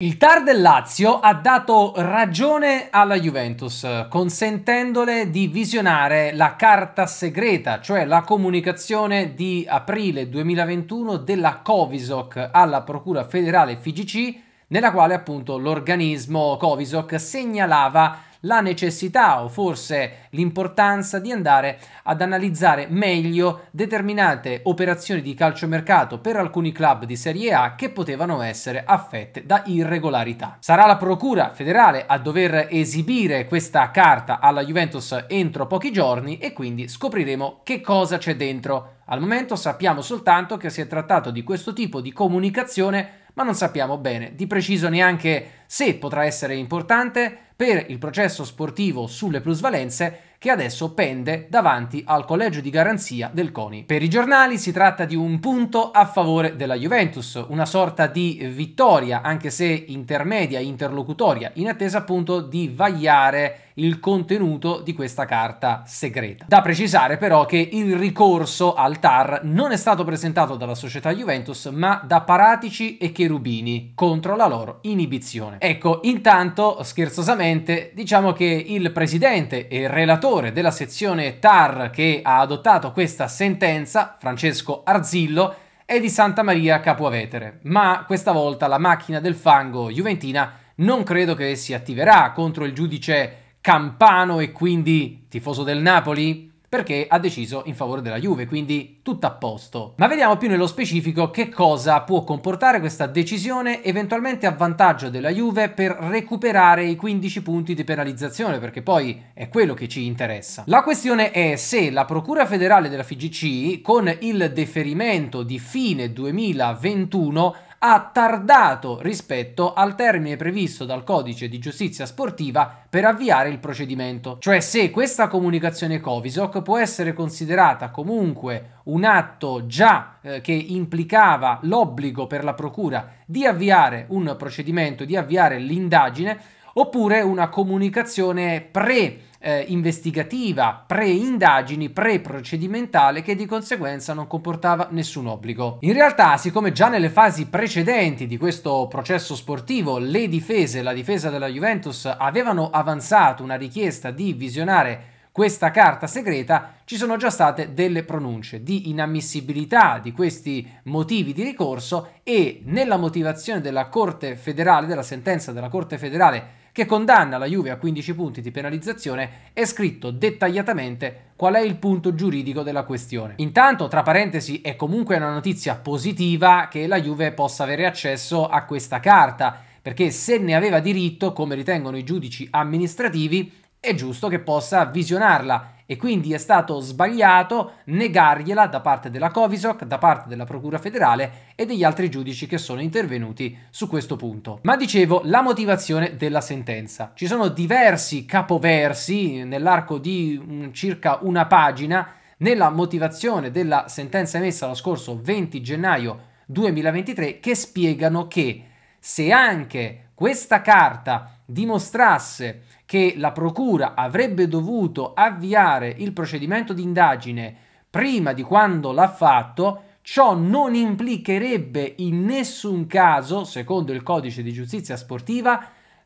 Il TAR del Lazio ha dato ragione alla Juventus, consentendole di visionare la carta segreta, cioè la comunicazione di aprile 2021 della Covisoc alla Procura federale FGC, nella quale appunto l'organismo Covisoc segnalava la necessità o forse l'importanza di andare ad analizzare meglio determinate operazioni di calciomercato per alcuni club di Serie A che potevano essere affette da irregolarità. Sarà la Procura federale a dover esibire questa carta alla Juventus entro pochi giorni e quindi scopriremo che cosa c'è dentro. Al momento sappiamo soltanto che si è trattato di questo tipo di comunicazione, ma non sappiamo bene di preciso neanche se potrà essere importante per il processo sportivo sulle plusvalenze che adesso pende davanti al collegio di garanzia del CONI. Per i giornali si tratta di un punto a favore della Juventus, una sorta di vittoria, anche se intermedia, interlocutoria, in attesa appunto di vagliare il contenuto di questa carta segreta. Da precisare però che il ricorso al TAR non è stato presentato dalla società Juventus ma da Paratici e Cherubini contro la loro inibizione. Ecco, intanto scherzosamente diciamo che il presidente e relatore della sezione TAR che ha adottato questa sentenza, Francesco Arzillo, è di Santa Maria Capuavetere, ma questa volta la macchina del fango juventina non credo che si attiverà contro il giudice campano e quindi tifoso del Napoli? Perché ha deciso in favore della Juve, quindi tutto a posto. Ma vediamo più nello specifico che cosa può comportare questa decisione eventualmente a vantaggio della Juve per recuperare i 15 punti di penalizzazione, perché poi è quello che ci interessa. La questione è se la Procura federale della FGC, con il deferimento di fine 2021, ha tardato rispetto al termine previsto dal codice di giustizia sportiva per avviare il procedimento. Cioè se questa comunicazione Covisoc può essere considerata comunque un atto già eh, che implicava l'obbligo per la procura di avviare un procedimento, di avviare l'indagine, oppure una comunicazione pre- procedimento eh, investigativa, pre-indagini, pre-procedimentale che di conseguenza non comportava nessun obbligo. In realtà, siccome già nelle fasi precedenti di questo processo sportivo le difese, la difesa della Juventus avevano avanzato una richiesta di visionare questa carta segreta ci sono già state delle pronunce di inammissibilità di questi motivi di ricorso e nella motivazione della Corte federale, della sentenza della Corte federale che condanna la Juve a 15 punti di penalizzazione, è scritto dettagliatamente qual è il punto giuridico della questione. Intanto, tra parentesi, è comunque una notizia positiva che la Juve possa avere accesso a questa carta, perché se ne aveva diritto, come ritengono i giudici amministrativi, è giusto che possa visionarla e quindi è stato sbagliato negargliela da parte della Covisoc, da parte della Procura federale e degli altri giudici che sono intervenuti su questo punto. Ma dicevo, la motivazione della sentenza. Ci sono diversi capoversi nell'arco di um, circa una pagina nella motivazione della sentenza emessa lo scorso 20 gennaio 2023 che spiegano che se anche questa carta dimostrasse che la Procura avrebbe dovuto avviare il procedimento di indagine prima di quando l'ha fatto, ciò non implicherebbe in nessun caso, secondo il codice di giustizia sportiva,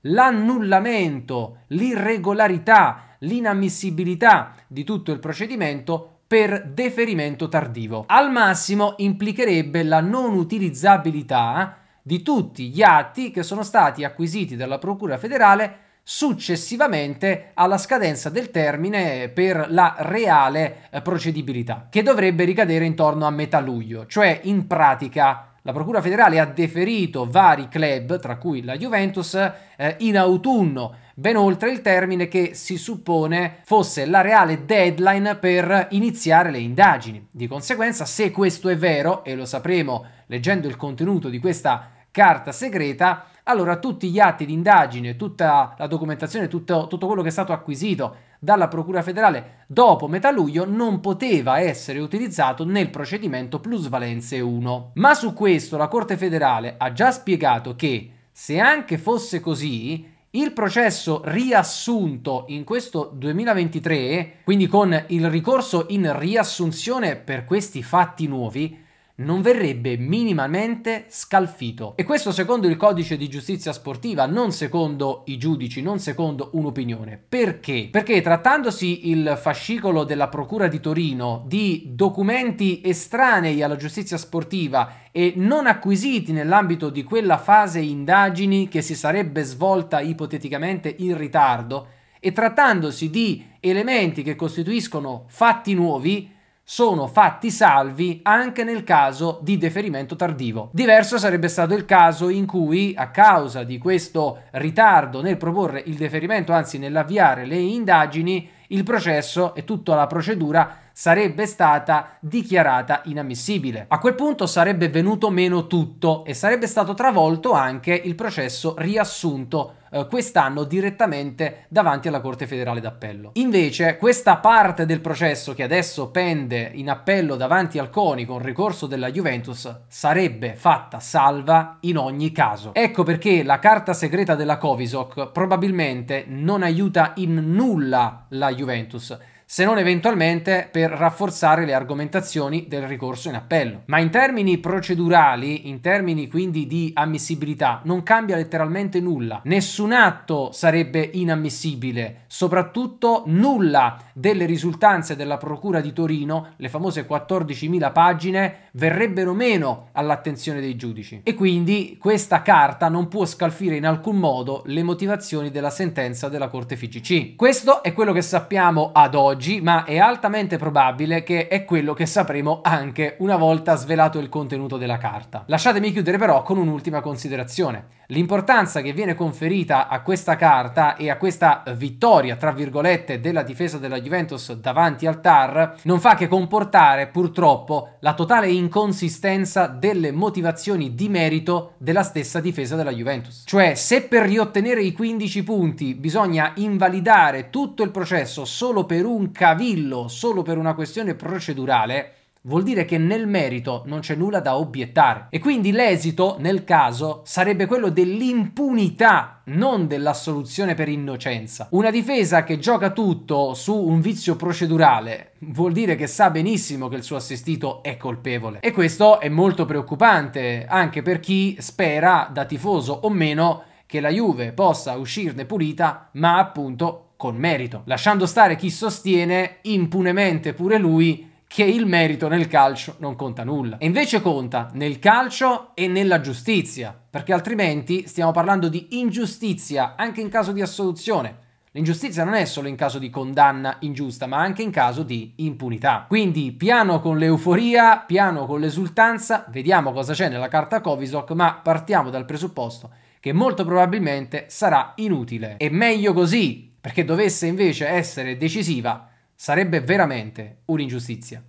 l'annullamento, l'irregolarità, l'inammissibilità di tutto il procedimento per deferimento tardivo. Al massimo implicherebbe la non utilizzabilità di tutti gli atti che sono stati acquisiti dalla Procura federale successivamente alla scadenza del termine per la reale eh, procedibilità, che dovrebbe ricadere intorno a metà luglio, cioè in pratica la Procura federale ha deferito vari club, tra cui la Juventus, eh, in autunno, ben oltre il termine che si suppone fosse la reale deadline per iniziare le indagini. Di conseguenza, se questo è vero, e lo sapremo leggendo il contenuto di questa carta segreta, allora tutti gli atti di indagine, tutta la documentazione, tutto, tutto quello che è stato acquisito dalla Procura federale dopo metà luglio non poteva essere utilizzato nel procedimento plusvalenze 1. Ma su questo la Corte federale ha già spiegato che se anche fosse così, il processo riassunto in questo 2023, quindi con il ricorso in riassunzione per questi fatti nuovi, non verrebbe minimamente scalfito. E questo secondo il codice di giustizia sportiva, non secondo i giudici, non secondo un'opinione. Perché? Perché trattandosi il fascicolo della Procura di Torino di documenti estranei alla giustizia sportiva e non acquisiti nell'ambito di quella fase indagini che si sarebbe svolta ipoteticamente in ritardo, e trattandosi di elementi che costituiscono fatti nuovi, sono fatti salvi anche nel caso di deferimento tardivo. Diverso sarebbe stato il caso in cui a causa di questo ritardo nel proporre il deferimento, anzi nell'avviare le indagini, il processo e tutta la procedura sarebbe stata dichiarata inammissibile. A quel punto sarebbe venuto meno tutto e sarebbe stato travolto anche il processo riassunto eh, quest'anno direttamente davanti alla Corte federale d'appello. Invece questa parte del processo che adesso pende in appello davanti al CONI con ricorso della Juventus sarebbe fatta salva in ogni caso. Ecco perché la carta segreta della Covisoc probabilmente non aiuta in nulla la Juventus se non eventualmente per rafforzare le argomentazioni del ricorso in appello. Ma in termini procedurali, in termini quindi di ammissibilità, non cambia letteralmente nulla. Nessun atto sarebbe inammissibile, soprattutto nulla delle risultanze della Procura di Torino, le famose 14.000 pagine, verrebbero meno all'attenzione dei giudici. E quindi questa carta non può scalfire in alcun modo le motivazioni della sentenza della Corte FCC. Questo è quello che sappiamo ad oggi oggi, ma è altamente probabile che è quello che sapremo anche una volta svelato il contenuto della carta. Lasciatemi chiudere però con un'ultima considerazione l'importanza che viene conferita a questa carta e a questa vittoria, tra virgolette, della difesa della Juventus davanti al TAR non fa che comportare purtroppo la totale inconsistenza delle motivazioni di merito della stessa difesa della Juventus. Cioè, se per riottenere i 15 punti bisogna invalidare tutto il processo solo per un cavillo, solo per una questione procedurale, vuol dire che nel merito non c'è nulla da obiettare e quindi l'esito, nel caso, sarebbe quello dell'impunità, non dell'assoluzione per innocenza. Una difesa che gioca tutto su un vizio procedurale vuol dire che sa benissimo che il suo assistito è colpevole e questo è molto preoccupante anche per chi spera, da tifoso o meno, che la Juve possa uscirne pulita, ma appunto con merito, lasciando stare chi sostiene impunemente pure lui che il merito nel calcio non conta nulla. E invece conta nel calcio e nella giustizia, perché altrimenti stiamo parlando di ingiustizia anche in caso di assoluzione. L'ingiustizia non è solo in caso di condanna ingiusta, ma anche in caso di impunità. Quindi piano con l'euforia, piano con l'esultanza, vediamo cosa c'è nella carta Covisoc, ma partiamo dal presupposto che molto probabilmente sarà inutile. E meglio così, perché dovesse invece essere decisiva, Sarebbe veramente un'ingiustizia.